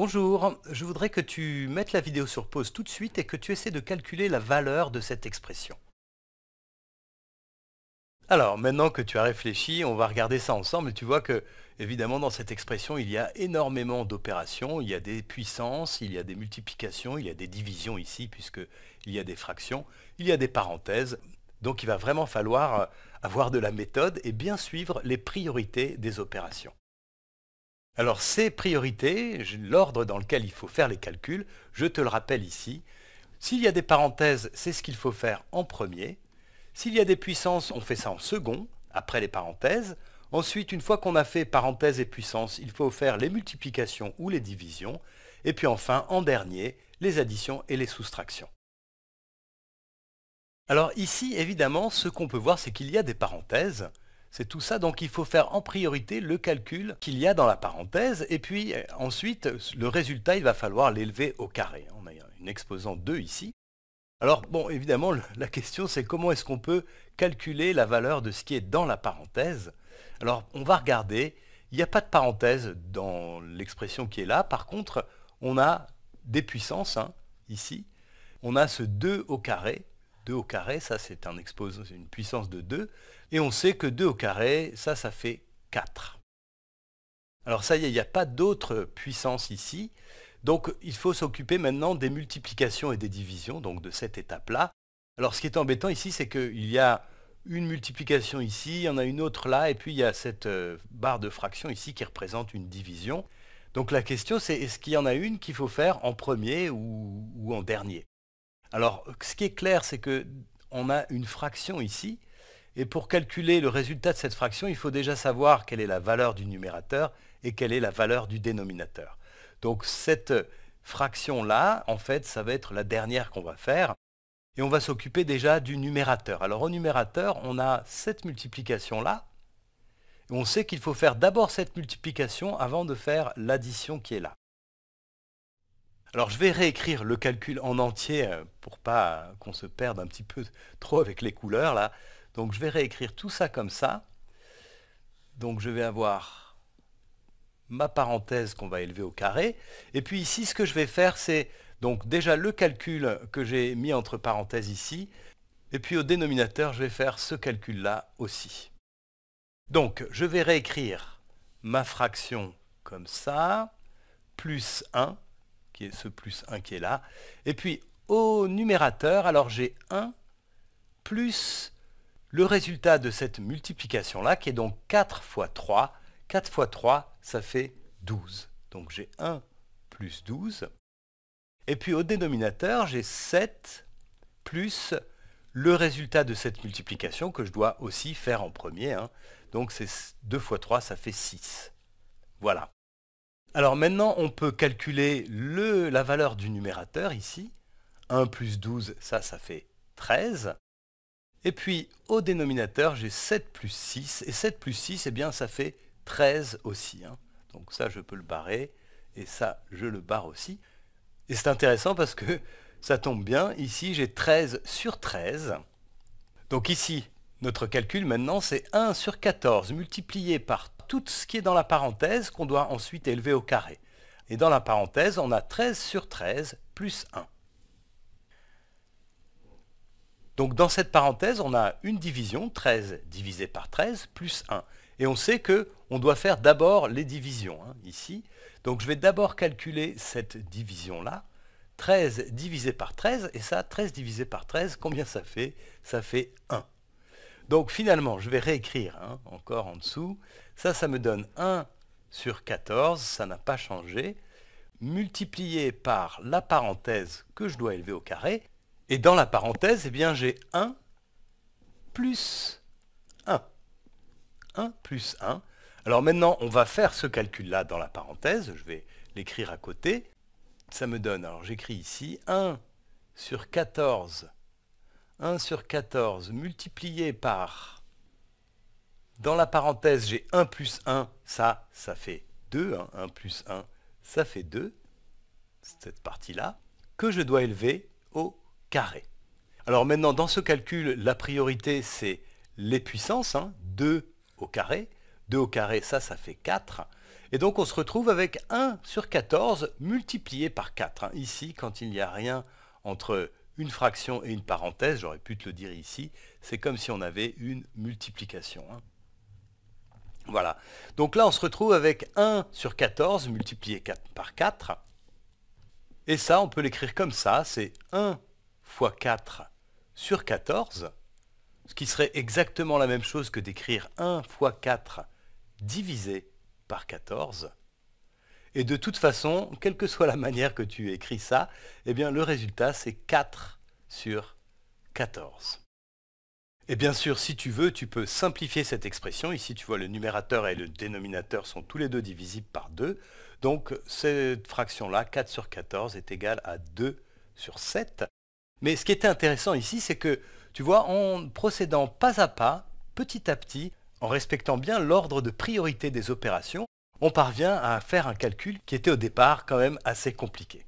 Bonjour, je voudrais que tu mettes la vidéo sur pause tout de suite et que tu essaies de calculer la valeur de cette expression. Alors, maintenant que tu as réfléchi, on va regarder ça ensemble tu vois que, évidemment, dans cette expression, il y a énormément d'opérations, il y a des puissances, il y a des multiplications, il y a des divisions ici, puisqu'il y a des fractions, il y a des parenthèses. Donc, il va vraiment falloir euh, avoir de la méthode et bien suivre les priorités des opérations. Alors ces priorités, l'ordre dans lequel il faut faire les calculs, je te le rappelle ici. S'il y a des parenthèses, c'est ce qu'il faut faire en premier. S'il y a des puissances, on fait ça en second, après les parenthèses. Ensuite, une fois qu'on a fait parenthèses et puissances, il faut faire les multiplications ou les divisions. Et puis enfin, en dernier, les additions et les soustractions. Alors ici, évidemment, ce qu'on peut voir, c'est qu'il y a des parenthèses. C'est tout ça, donc il faut faire en priorité le calcul qu'il y a dans la parenthèse, et puis euh, ensuite, le résultat, il va falloir l'élever au carré. On a une exposante 2 ici. Alors, bon, évidemment, la question, c'est comment est-ce qu'on peut calculer la valeur de ce qui est dans la parenthèse Alors, on va regarder, il n'y a pas de parenthèse dans l'expression qui est là, par contre, on a des puissances, hein, ici, on a ce 2 au carré, 2 au carré, ça c'est un une puissance de 2. Et on sait que 2 au carré, ça, ça fait 4. Alors ça y est, il n'y a pas d'autre puissance ici. Donc il faut s'occuper maintenant des multiplications et des divisions, donc de cette étape-là. Alors ce qui est embêtant ici, c'est qu'il y a une multiplication ici, il y en a une autre là, et puis il y a cette euh, barre de fraction ici qui représente une division. Donc la question c'est est-ce qu'il y en a une qu'il faut faire en premier ou en dernier alors, ce qui est clair, c'est qu'on a une fraction ici, et pour calculer le résultat de cette fraction, il faut déjà savoir quelle est la valeur du numérateur et quelle est la valeur du dénominateur. Donc cette fraction-là, en fait, ça va être la dernière qu'on va faire. Et on va s'occuper déjà du numérateur. Alors au numérateur, on a cette multiplication-là. On sait qu'il faut faire d'abord cette multiplication avant de faire l'addition qui est là. Alors je vais réécrire le calcul en entier euh, pour pas qu'on se perde un petit peu trop avec les couleurs là. Donc je vais réécrire tout ça comme ça. Donc je vais avoir ma parenthèse qu'on va élever au carré. Et puis ici ce que je vais faire c'est donc déjà le calcul que j'ai mis entre parenthèses ici. Et puis au dénominateur je vais faire ce calcul là aussi. Donc je vais réécrire ma fraction comme ça, plus 1 qui est ce plus 1 qui est là. Et puis au numérateur, alors j'ai 1 plus le résultat de cette multiplication-là, qui est donc 4 fois 3. 4 fois 3, ça fait 12. Donc j'ai 1 plus 12. Et puis au dénominateur, j'ai 7 plus le résultat de cette multiplication que je dois aussi faire en premier. Hein. Donc c'est 2 fois 3, ça fait 6. Voilà. Alors maintenant, on peut calculer la valeur du numérateur ici. 1 plus 12, ça, ça fait 13. Et puis au dénominateur, j'ai 7 plus 6. Et 7 plus 6, eh bien, ça fait 13 aussi. Hein. Donc ça, je peux le barrer. Et ça, je le barre aussi. Et c'est intéressant parce que ça tombe bien. Ici, j'ai 13 sur 13. Donc ici, notre calcul maintenant, c'est 1 sur 14 multiplié par tout ce qui est dans la parenthèse qu'on doit ensuite élever au carré. Et dans la parenthèse, on a 13 sur 13 plus 1. Donc dans cette parenthèse, on a une division, 13 divisé par 13, plus 1. Et on sait qu'on doit faire d'abord les divisions, hein, ici. Donc je vais d'abord calculer cette division-là. 13 divisé par 13, et ça, 13 divisé par 13, combien ça fait Ça fait 1. Donc finalement, je vais réécrire hein, encore en dessous. Ça, ça me donne 1 sur 14, ça n'a pas changé, multiplié par la parenthèse que je dois élever au carré. Et dans la parenthèse, eh bien j'ai 1 plus 1. 1 plus 1. Alors maintenant, on va faire ce calcul-là dans la parenthèse. Je vais l'écrire à côté. Ça me donne, alors j'écris ici, 1 sur 14 1 sur 14 multiplié par, dans la parenthèse, j'ai 1 plus 1, ça, ça fait 2. 1 hein, plus 1, ça fait 2, cette partie-là, que je dois élever au carré. Alors maintenant, dans ce calcul, la priorité, c'est les puissances, 2 hein, au carré. 2 au carré, ça, ça fait 4. Et donc, on se retrouve avec 1 sur 14 multiplié par 4. Hein. Ici, quand il n'y a rien entre une fraction et une parenthèse, j'aurais pu te le dire ici, c'est comme si on avait une multiplication. Hein. Voilà. Donc là, on se retrouve avec 1 sur 14 multiplié 4 par 4. Et ça, on peut l'écrire comme ça, c'est 1 fois 4 sur 14, ce qui serait exactement la même chose que d'écrire 1 fois 4 divisé par 14. Et de toute façon, quelle que soit la manière que tu écris ça, eh bien le résultat c'est 4 sur 14. Et bien sûr, si tu veux, tu peux simplifier cette expression. Ici, tu vois, le numérateur et le dénominateur sont tous les deux divisibles par 2. Donc, cette fraction-là, 4 sur 14, est égale à 2 sur 7. Mais ce qui était intéressant ici, c'est que, tu vois, en procédant pas à pas, petit à petit, en respectant bien l'ordre de priorité des opérations, on parvient à faire un calcul qui était au départ quand même assez compliqué.